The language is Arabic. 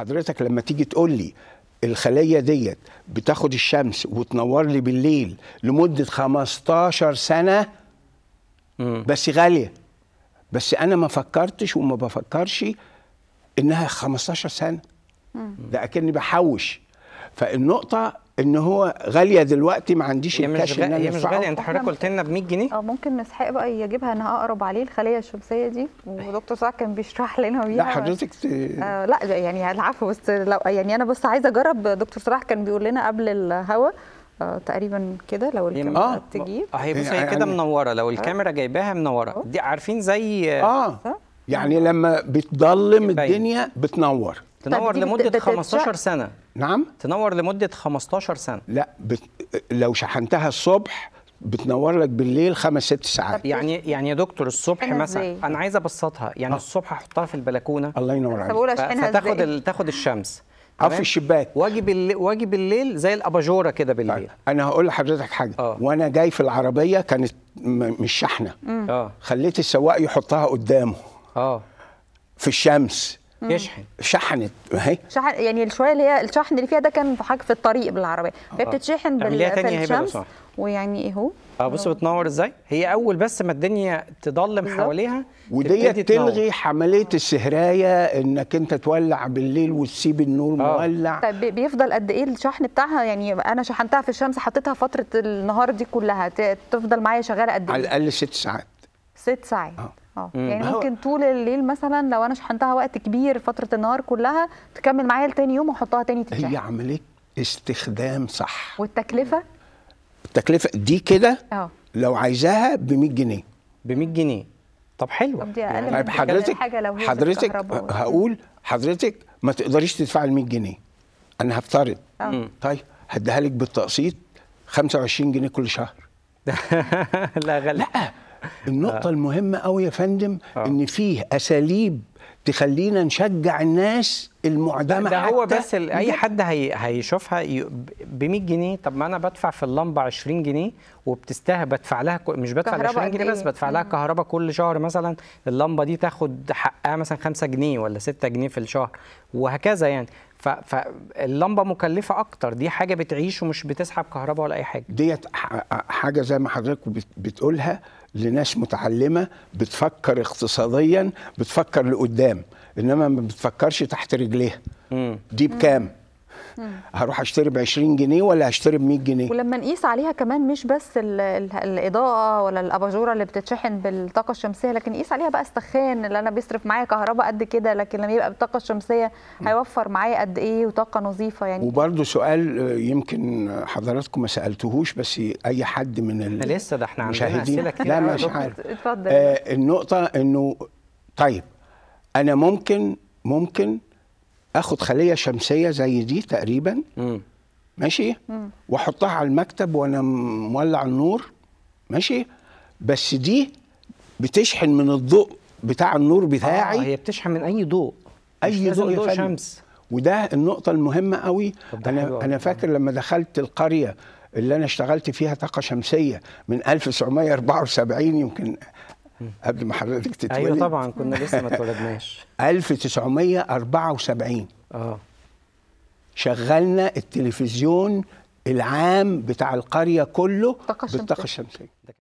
حضرتك لما تيجي تقول لي الخليه ديت بتاخد الشمس وتنور لي بالليل لمده 15 سنه بس غاليه بس انا ما فكرتش وما بفكرش انها 15 سنه ده اكني بحوش فالنقطه ان هو غاليه دلوقتي ما عنديش الكاش ان انا مش غاليه انت حضرتك قلت لنا ب 100 جنيه اه ممكن مسحاق بقى يجيبها انا هقرب عليه الخليه الشمسيه دي ودكتور سعد كان بيشرح لنا بيها لا حضرتك ت... آه لا يعني العفو بس لو يعني انا بس عايزه اجرب دكتور صلاح كان بيقول لنا قبل الهوا آه، تقريبا كده لو الكاميرا آه. تجيب اه هي بصي يعني كده يعني منوره لو آه. الكاميرا جايباها منوره دي عارفين زي اه يعني لما بتضلم الدنيا بتنور تنور لمده 15 سنه نعم تنور لمده 15 سنه لا بت... لو شحنتها الصبح بتنور لك بالليل خمس ست ساعات يعني يعني يا دكتور الصبح أنا مثلا زي. انا عايز ابسطها يعني أه. الصبح احطها في البلكونه الله ينور عليك فتاخد ال... تاخد الشمس اه في الشباك واجي بالليل واجي بالليل زي الاباجوره كده طيب، بالليل طيب. انا هقول لحضرتك حاجه أه. وانا جاي في العربيه كانت مش شحنه اه خليت السواق يحطها قدامه اه في الشمس يشحن شحنت اهي شحن يعني الشويه اللي هي الشحن اللي فيها ده كان في حاجه في الطريق بالعربيه فهي آه. بتتشحن بالشمس ويعني اهو إيه اه بص بتنور ازاي هي اول بس ما الدنيا تضلم حواليها ودي تلغي حمليه السهرايه انك انت تولع بالليل وتسيب النور أوه. مولع طب بيفضل قد ايه الشحن بتاعها يعني انا شحنتها في الشمس حطيتها فتره النهار دي كلها تفضل معايا شغاله قد ايه على الاقل ست ساعات ست ساعات أوه. اه يعني ممكن طول الليل مثلا لو انا شحنتها وقت كبير فتره النهار كلها تكمل معايا لتاني يوم واحطها تاني تتشحن هي عمليه استخدام صح والتكلفه التكلفه دي كده اه لو عايزاها ب 100 جنيه ب 100 جنيه طب حلوه طب دي اقل يعني من طيب حضرتك حاجه لو هي حضرتك هقول حضرتك ما تقدريش تدفعي ال 100 جنيه انا هفترض آه. طيب هديها لك بالتقسيط 25 جنيه كل شهر لا غلط لا النقطة آه. المهمة قوي يا فندم آه. إن فيه أساليب تخلينا نشجع الناس المعدمة ده هو بس أي حد هي هيشوفها ب 100 جنيه طب ما أنا بدفع في اللمبة 20 جنيه وبتستاهل بدفع لها مش بدفع 20 جنيه بس بدفع لها كهرباء كل شهر مثلا اللمبة دي تاخد حقها مثلا 5 جنيه ولا 6 جنيه في الشهر وهكذا يعني فاللمبه مكلفه اكتر دي حاجه بتعيش ومش بتسحب كهرباء ولا اي حاجه ديت حاجه زي ما حضرتك بتقولها لناس متعلمه بتفكر اقتصاديا بتفكر لقدام انما ما بتفكرش تحت رجليها دي بكام هروح اشتري ب 20 جنيه ولا هشتري ب 100 جنيه ولما نقيس عليها كمان مش بس الاضاءه ولا الاباجوره اللي بتتشحن بالطاقه الشمسيه لكن نقيس عليها بقى السخان اللي انا بيصرف معايا كهرباء قد كده لكن لما يبقى بالطاقه الشمسيه هيوفر معايا قد ايه وطاقه نظيفه يعني وبرده سؤال يمكن حضراتكم ما سالتوهوش بس اي حد من لسه ده احنا مش اسئله كتير لا مش عارف اتفضل آه النقطه انه طيب انا ممكن ممكن اخد خليه شمسيه زي دي تقريبا مم. ماشي واحطها على المكتب وانا مولع النور ماشي بس دي بتشحن من الضوء بتاع النور بتاعي آه هي بتشحن من اي ضوء اي ضوء, ضوء شمس وده النقطة المهمة قوي أنا أنا فاكر لما دخلت القرية اللي أنا اشتغلت فيها طاقة شمسية من 1974 يمكن قبل ما حضرتك تتولد ايوه طبعا كنا لسه ما اتولدناش 1974 اه شغلنا التلفزيون العام بتاع القريه كله بالطاقه الشمسيه